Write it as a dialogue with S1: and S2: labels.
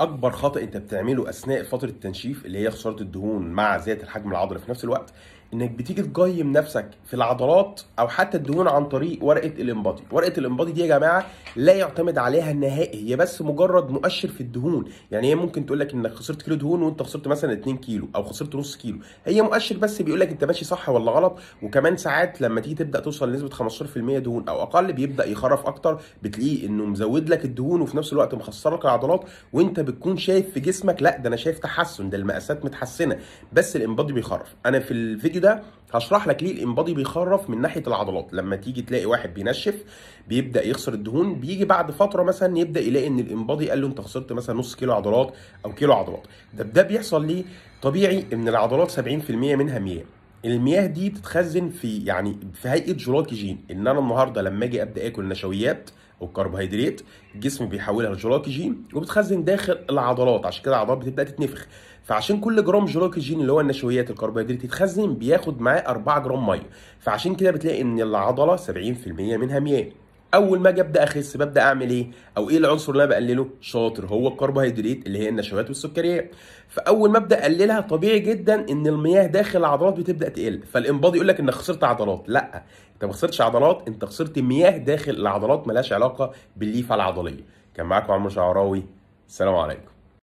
S1: اكبر خطا انت بتعمله اثناء فتره التنشيف اللي هي خساره الدهون مع زياده الحجم العضلي في نفس الوقت انك بتيجي تقيم نفسك في العضلات او حتى الدهون عن طريق ورقه الانبادي ورقه الانبادي دي يا جماعه لا يعتمد عليها نهائي هي بس مجرد مؤشر في الدهون يعني هي ممكن تقول لك انك خسرت كيلو دهون وانت خسرت مثلا 2 كيلو او خسرت نص كيلو هي مؤشر بس بيقول لك انت ماشي صح ولا غلط وكمان ساعات لما تيجي تبدا توصل لنسبه 15% دهون او اقل بيبدا يخرف اكتر بتلاقيه انه مزود لك الدهون وفي نفس الوقت مخسر لك العضلات وانت بتكون شايف في جسمك لا ده انا شايف تحسن ده المقاسات متحسنه بس الانبادي بيخرف انا في الفيديو ده هشرح لك ليه الانبادي بيخرف من ناحيه العضلات لما تيجي تلاقي واحد بينشف بيبدا يخسر الدهون بيجي بعد فتره مثلا يبدا يلاقي ان الانبادي قال له انت خسرت مثلا نص كيلو عضلات او كيلو عضلات ده ده بيحصل ليه طبيعي ان العضلات 70% منها مياه المياه دي بتتخزن في يعني في هيئه جلوكيجين ان انا النهارده لما اجي ابدا اكل نشويات والكربوهيدرات جسمي الجسم بيحولها لجلوكيجين وبتخزن داخل العضلات عشان كده العضلات بتبدا تتنفخ فعشان كل جرام جلوكيجين اللي هو النشويات الكربوهيدرات يتخزن بياخد معاه 4 جرام ميه فعشان كده بتلاقي ان العضله 70% منها مياه اول ما اجي ابدا اخس ببدا اعمل ايه او ايه العنصر اللي انا بقلله شاطر هو الكربوهيدرات اللي هي النشويات والسكريات فاول ما ابدا اقللها طبيعي جدا ان المياه داخل العضلات بتبدا تقل فالانباض يقول لك انك خسرت عضلات لا انت ما خسرتش عضلات انت خسرت مياه داخل العضلات ملهاش علاقه بالليفه العضليه كان معاكم عمرو شعراوي السلام عليكم